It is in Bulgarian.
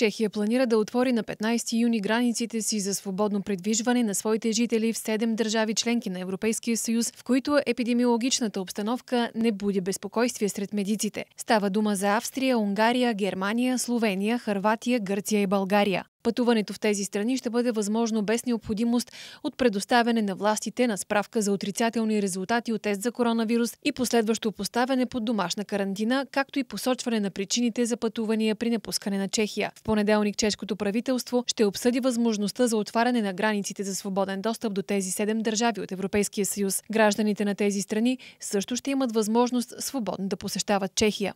Чехия планира да отвори на 15 юни границите си за свободно предвижване на своите жители в 7 държави членки на Европейския съюз, в които епидемиологичната обстановка не буди безпокойствие сред медиците. Става дума за Австрия, Унгария, Германия, Словения, Харватия, Гърция и България. Пътуването в тези страни ще бъде възможно без необходимост от предоставяне на властите на справка за отрицателни резултати от тест за коронавирус и последващо поставяне под домашна карантина, както и посочване на причините за пътувания при напускане на Чехия. В понеделник чешкото правителство ще обсъди възможността за отваряне на границите за свободен достъп до тези седем държави от Европейския съюз. Гражданите на тези страни също ще имат възможност свободно да посещават Чехия.